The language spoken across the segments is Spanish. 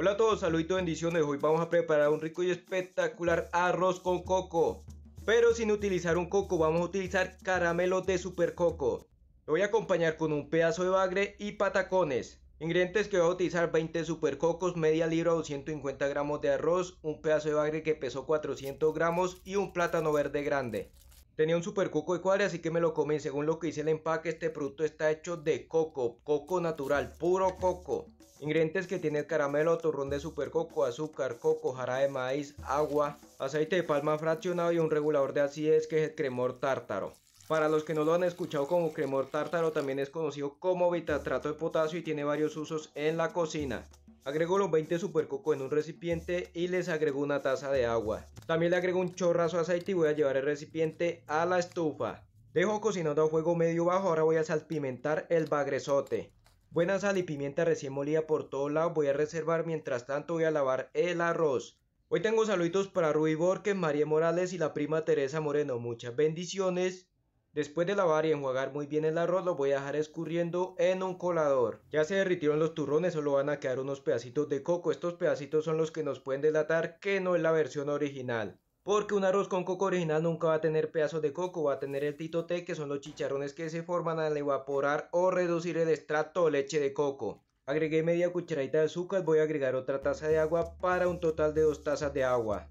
Hola a todos, saluditos, bendiciones. Hoy vamos a preparar un rico y espectacular arroz con coco. Pero sin utilizar un coco, vamos a utilizar caramelo de super coco. Lo voy a acompañar con un pedazo de bagre y patacones. Ingredientes que voy a utilizar 20 super cocos, media libra o 250 gramos de arroz, un pedazo de bagre que pesó 400 gramos y un plátano verde grande. Tenía un super coco de cuadra, así que me lo comí. Según lo que dice el empaque, este producto está hecho de coco, coco natural, puro coco. Ingredientes que tiene el caramelo, turrón de super coco, azúcar, coco, jarabe de maíz, agua, aceite de palma fraccionado y un regulador de acidez que es el cremor tártaro. Para los que no lo han escuchado como cremor tártaro, también es conocido como vitatrato de potasio y tiene varios usos en la cocina. Agregó los 20 supercocos en un recipiente y les agregó una taza de agua. También le agregó un chorrazo de aceite y voy a llevar el recipiente a la estufa. Dejo cocinando a fuego medio bajo, ahora voy a salpimentar el bagresote. Buena sal y pimienta recién molida por todos lados voy a reservar, mientras tanto voy a lavar el arroz. Hoy tengo saluditos para Rui Borges, María Morales y la prima Teresa Moreno. Muchas bendiciones. Después de lavar y enjuagar muy bien el arroz lo voy a dejar escurriendo en un colador. Ya se derritieron los turrones, solo van a quedar unos pedacitos de coco. Estos pedacitos son los que nos pueden delatar que no es la versión original. Porque un arroz con coco original nunca va a tener pedazos de coco, va a tener el té, que son los chicharrones que se forman al evaporar o reducir el extracto o leche de coco. Agregué media cucharadita de azúcar, voy a agregar otra taza de agua para un total de dos tazas de agua.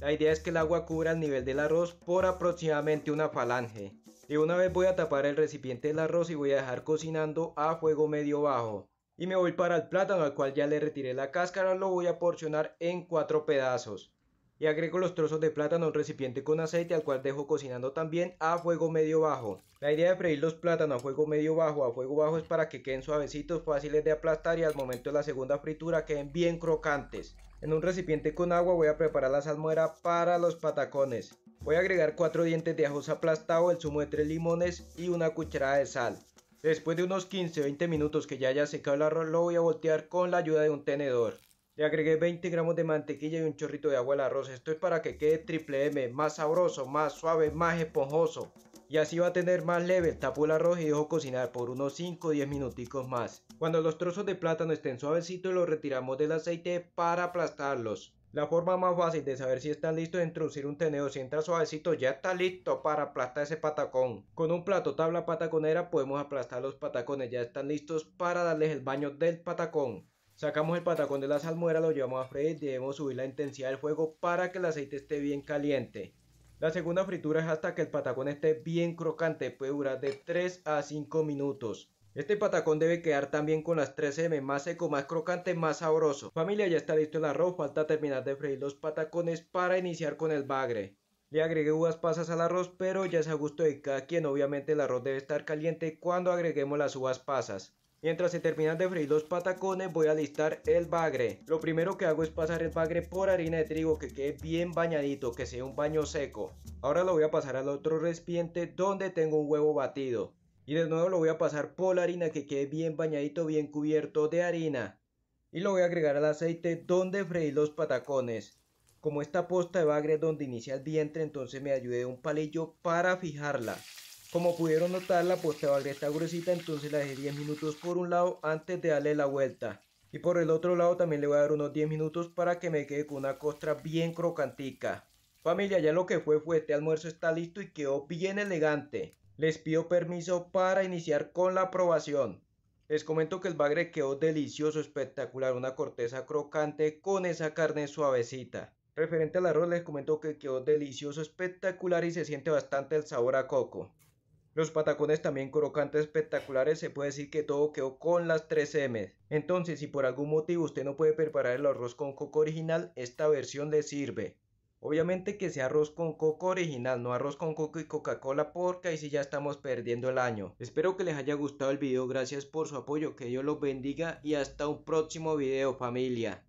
La idea es que el agua cubra el nivel del arroz por aproximadamente una falange. Y una vez voy a tapar el recipiente del arroz y voy a dejar cocinando a fuego medio bajo. Y me voy para el plátano al cual ya le retiré la cáscara, lo voy a porcionar en cuatro pedazos y agrego los trozos de plátano a un recipiente con aceite al cual dejo cocinando también a fuego medio bajo. La idea de freír los plátanos a fuego medio bajo a fuego bajo es para que queden suavecitos, fáciles de aplastar y al momento de la segunda fritura queden bien crocantes. En un recipiente con agua voy a preparar la salmuera para los patacones. Voy a agregar 4 dientes de ajo aplastado, el zumo de 3 limones y una cucharada de sal. Después de unos 15-20 minutos que ya haya secado el arroz lo voy a voltear con la ayuda de un tenedor. Le agregué 20 gramos de mantequilla y un chorrito de agua al arroz. Esto es para que quede triple M, más sabroso, más suave, más esponjoso. Y así va a tener más leve tapo el arroz y dejo cocinar por unos 5 o 10 minuticos más. Cuando los trozos de plátano estén suavecitos los retiramos del aceite para aplastarlos. La forma más fácil de saber si están listos es introducir un tenedor. Si entra suavecito, ya está listo para aplastar ese patacón. Con un plato tabla pataconera podemos aplastar los patacones. Ya están listos para darles el baño del patacón. Sacamos el patacón de la salmuera, lo llevamos a freír, debemos subir la intensidad del fuego para que el aceite esté bien caliente. La segunda fritura es hasta que el patacón esté bien crocante, puede durar de 3 a 5 minutos. Este patacón debe quedar también con las 3M, más seco, más crocante, más sabroso. Familia, ya está listo el arroz, falta terminar de freír los patacones para iniciar con el bagre. Le agregué uvas pasas al arroz, pero ya es a gusto de cada quien. Obviamente el arroz debe estar caliente cuando agreguemos las uvas pasas. Mientras se terminan de freír los patacones voy a listar el bagre. Lo primero que hago es pasar el bagre por harina de trigo que quede bien bañadito, que sea un baño seco. Ahora lo voy a pasar al otro recipiente donde tengo un huevo batido. Y de nuevo lo voy a pasar por la harina que quede bien bañadito, bien cubierto de harina. Y lo voy a agregar al aceite donde freí los patacones. Como esta posta de bagre donde inicia el vientre entonces me ayude un palillo para fijarla. Como pudieron notar, la bagre pues está gruesita, entonces la dejé 10 minutos por un lado antes de darle la vuelta. Y por el otro lado también le voy a dar unos 10 minutos para que me quede con una costra bien crocantica. Familia, ya lo que fue fue este almuerzo está listo y quedó bien elegante. Les pido permiso para iniciar con la aprobación. Les comento que el bagre quedó delicioso, espectacular, una corteza crocante con esa carne suavecita. Referente al arroz les comento que quedó delicioso, espectacular y se siente bastante el sabor a coco. Los patacones también crocantes espectaculares, se puede decir que todo quedó con las 3 M. Entonces, si por algún motivo usted no puede preparar el arroz con coco original, esta versión le sirve. Obviamente que sea arroz con coco original, no arroz con coco y Coca-Cola porque ahí sí ya estamos perdiendo el año. Espero que les haya gustado el video, gracias por su apoyo, que Dios los bendiga y hasta un próximo video familia.